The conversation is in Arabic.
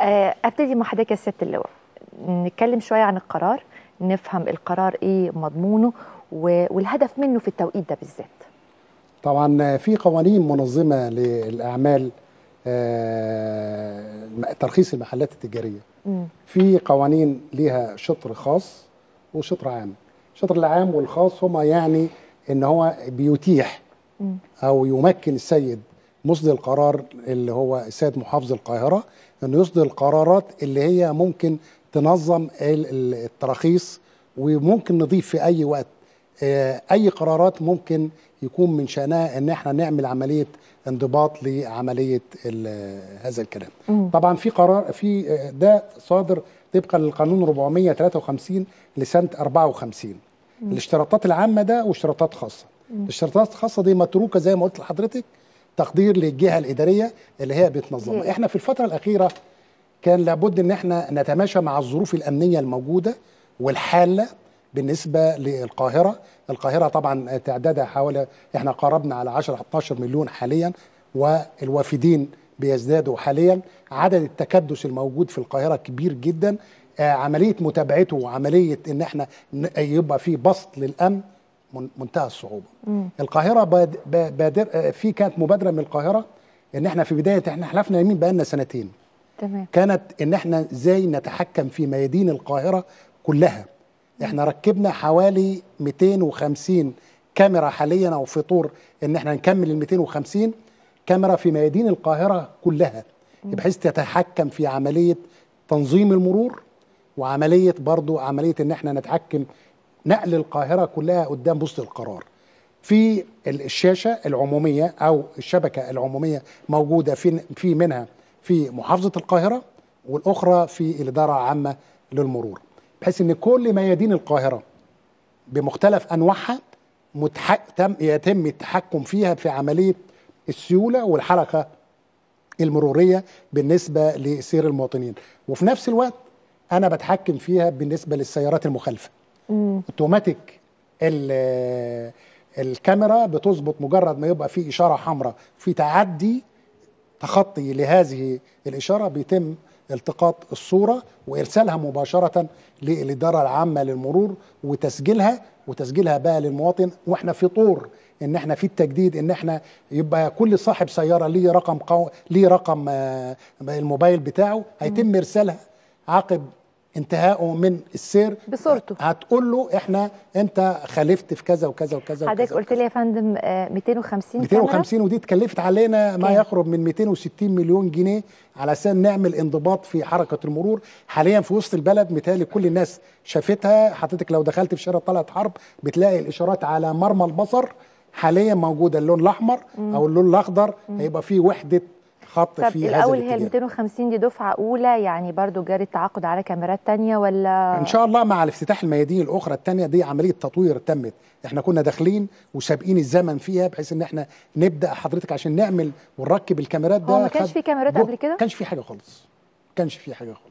آه، ابتدي مع حضرتك يا سياده اللواء نتكلم شويه عن القرار نفهم القرار ايه مضمونه والهدف منه في التوقيت ده بالذات طبعا في قوانين منظمه للاعمال آه، ترخيص المحلات التجاريه في قوانين ليها شطر خاص وشطر عام الشطر العام والخاص هما يعني ان هو بيتيح او يمكن السيد مصدر القرار اللي هو السيد محافظ القاهره انه يصدر القرارات اللي هي ممكن تنظم التراخيص وممكن نضيف في اي وقت آه، اي قرارات ممكن يكون من شانها ان احنا نعمل عمليه انضباط لعمليه هذا الكلام طبعا في قرار في آه، ده صادر طبقا للقانون 453 لسنه 54 الاشتراطات العامه ده واشتراطات خاصه الاشتراطات الخاصه دي متروكه زي ما قلت لحضرتك تقدير للجهه الاداريه اللي هي بتنظمها احنا في الفتره الاخيره كان لابد ان احنا نتماشى مع الظروف الامنيه الموجوده والحاله بالنسبه للقاهره القاهره طبعا تعدادها حوالي احنا قربنا على 10 12 مليون حاليا والوافدين بيزدادوا حاليا عدد التكدس الموجود في القاهره كبير جدا آه، عمليه متابعته وعمليه ان احنا يبقى في بسط للامن منتهى الصعوبه مم. القاهره بادر آه، في كانت مبادره من القاهره ان احنا في بدايه احنا حلفنا يمين بقالنا سنتين تمام كانت ان احنا ازاي نتحكم في ميادين القاهره كلها احنا ركبنا حوالي 250 كاميرا حاليا او في طور ان احنا نكمل ال 250 كاميرا في ميادين القاهره كلها بحيث تتحكم في عمليه تنظيم المرور وعمليه برضو عمليه ان احنا نتحكم نقل القاهره كلها قدام بوست القرار في الشاشه العموميه او الشبكه العموميه موجوده في في منها في محافظه القاهره والاخرى في الاداره العامه للمرور بحيث ان كل ميادين القاهره بمختلف انواعها متحكم يتم التحكم فيها في عمليه السيوله والحركه المروريه بالنسبه لسير المواطنين وفي نفس الوقت انا بتحكم فيها بالنسبه للسيارات المخالفه اوتوماتيك الكاميرا بتظبط مجرد ما يبقى في اشاره حمراء في تعدي تخطي لهذه الاشاره بيتم التقاط الصوره وارسالها مباشره للاداره العامه للمرور وتسجيلها وتسجيلها بقى للمواطن واحنا في طور ان احنا في التجديد ان احنا يبقى كل صاحب سياره ليه رقم قو... ليه رقم آه، الموبايل بتاعه هيتم ارسالها عقب انتهائه من السير بصورته هتقول له احنا انت خالفت في كذا وكذا وكذا حضرتك قلت لي يا فندم 250 آه، 250 ودي اتكلفت علينا ما يقرب من 260 مليون جنيه على اساس نعمل انضباط في حركه المرور حاليا في وسط البلد متهيألي كل الناس شافتها حضرتك لو دخلت في شارع طلعت حرب بتلاقي الاشارات على مرمى البصر حاليا موجوده اللون الاحمر او اللون الاخضر هيبقى في وحده حط فيه هذا الاول هي 250 دي دفعه اولى يعني برضو جاري التعاقد على كاميرات تانية ولا ان شاء الله مع الافتتاح الميادين الاخرى التانية دي عمليه تطوير تمت احنا كنا داخلين وسابقين الزمن فيها بحيث ان احنا نبدا حضرتك عشان نعمل ونركب الكاميرات ده هو ما كانش في كاميرات قبل كده ما كانش في حاجه خالص ما كانش في حاجه خالص